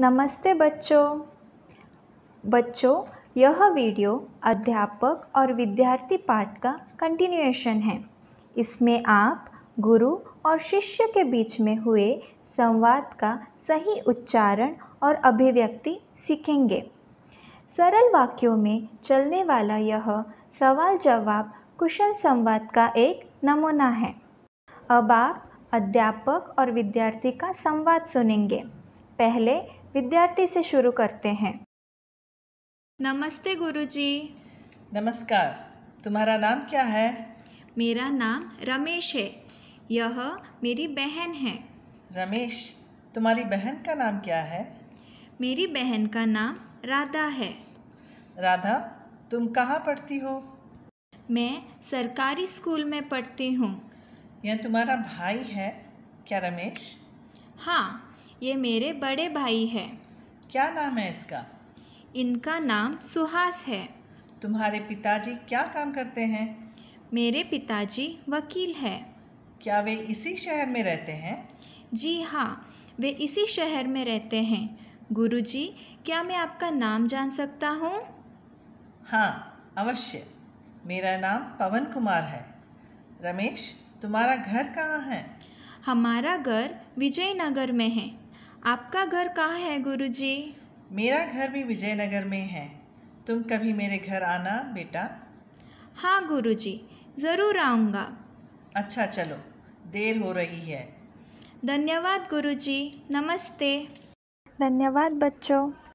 नमस्ते बच्चों बच्चों यह वीडियो अध्यापक और विद्यार्थी पाठ का कंटिन्यूएशन है इसमें आप गुरु और शिष्य के बीच में हुए संवाद का सही उच्चारण और अभिव्यक्ति सीखेंगे सरल वाक्यों में चलने वाला यह सवाल जवाब कुशल संवाद का एक नमूना है अब आप अध्यापक और विद्यार्थी का संवाद सुनेंगे पहले विद्यार्थी से शुरू करते हैं नमस्ते गुरुजी नमस्कार तुम्हारा नाम क्या है मेरा नाम रमेश है यह मेरी बहन है रमेश तुम्हारी बहन का नाम क्या है मेरी बहन का नाम राधा है राधा तुम कहाँ पढ़ती हो मैं सरकारी स्कूल में पढ़ती हूँ यह तुम्हारा भाई है क्या रमेश हाँ ये मेरे बड़े भाई है क्या नाम है इसका इनका नाम सुहास है तुम्हारे पिताजी क्या काम करते हैं मेरे पिताजी वकील है क्या वे इसी शहर में रहते हैं जी हाँ वे इसी शहर में रहते हैं गुरुजी क्या मैं आपका नाम जान सकता हूँ हाँ अवश्य मेरा नाम पवन कुमार है रमेश तुम्हारा घर कहाँ है हमारा घर विजयनगर में है आपका घर कहाँ है गुरुजी? मेरा घर भी विजयनगर में है तुम कभी मेरे घर आना बेटा हाँ गुरुजी, ज़रूर आऊँगा अच्छा चलो देर हो रही है धन्यवाद गुरुजी, नमस्ते धन्यवाद बच्चों